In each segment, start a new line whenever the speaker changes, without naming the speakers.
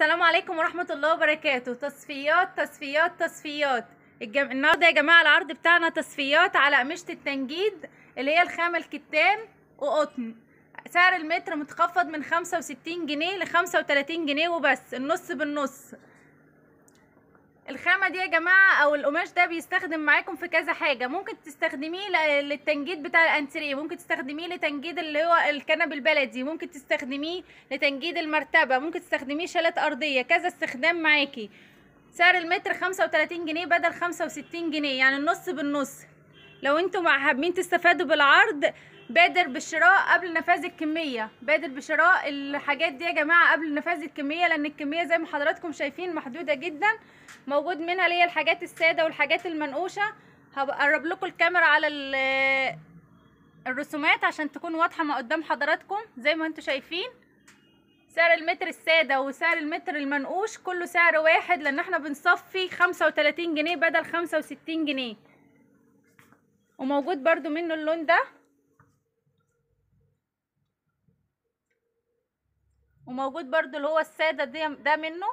السلام عليكم ورحمة الله وبركاته تصفيات تصفيات تصفيات الجم... النهاردة يا جماعة العرض بتاعنا تصفيات على قميشة التنجيد اللي هي الخامة الكتان وقطن سعر المتر متخفض من 65 جنيه ل 35 جنيه وبس النص بالنص الخامه دي يا جماعه او القماش ده بيستخدم معاكم في كذا حاجه ممكن تستخدميه للتنجيد بتاع الانتريه ممكن تستخدميه لتنجيد اللي هو الكنب البلدي ممكن تستخدميه لتنجيد المرتبه ممكن تستخدميه شالات ارضيه كذا استخدام معاكي سعر المتر 35 جنيه بدل 65 جنيه يعني النص بالنص لو انتم حابين تستفادوا بالعرض بادر بالشراء قبل نفاذ الكميه بادر بشراء الحاجات دي يا جماعه قبل نفاذ الكميه لان الكميه زي ما حضراتكم شايفين محدوده جدا موجود منها ليه الحاجات الساده والحاجات المنقوشه هقرب لكم الكاميرا على الرسومات عشان تكون واضحه ما قدام حضراتكم زي ما انتم شايفين سعر المتر الساده وسعر المتر المنقوش كله سعر واحد لان احنا بنصفي 35 جنيه بدل 65 جنيه وموجود برضو منه اللون ده وموجود برضو اللي هو السادة دي ده منه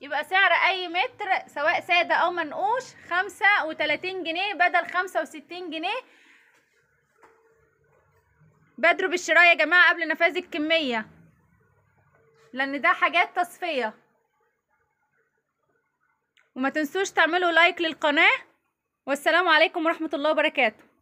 يبقى سعر اي متر سواء سادة او منقوش خمسة وتلاتين جنيه بدل خمسة وستين جنيه بدروا بالشراء يا جماعة قبل نفاذ الكمية لان ده حاجات تصفية وما تنسوش تعملوا لايك للقناة والسلام عليكم ورحمة الله وبركاته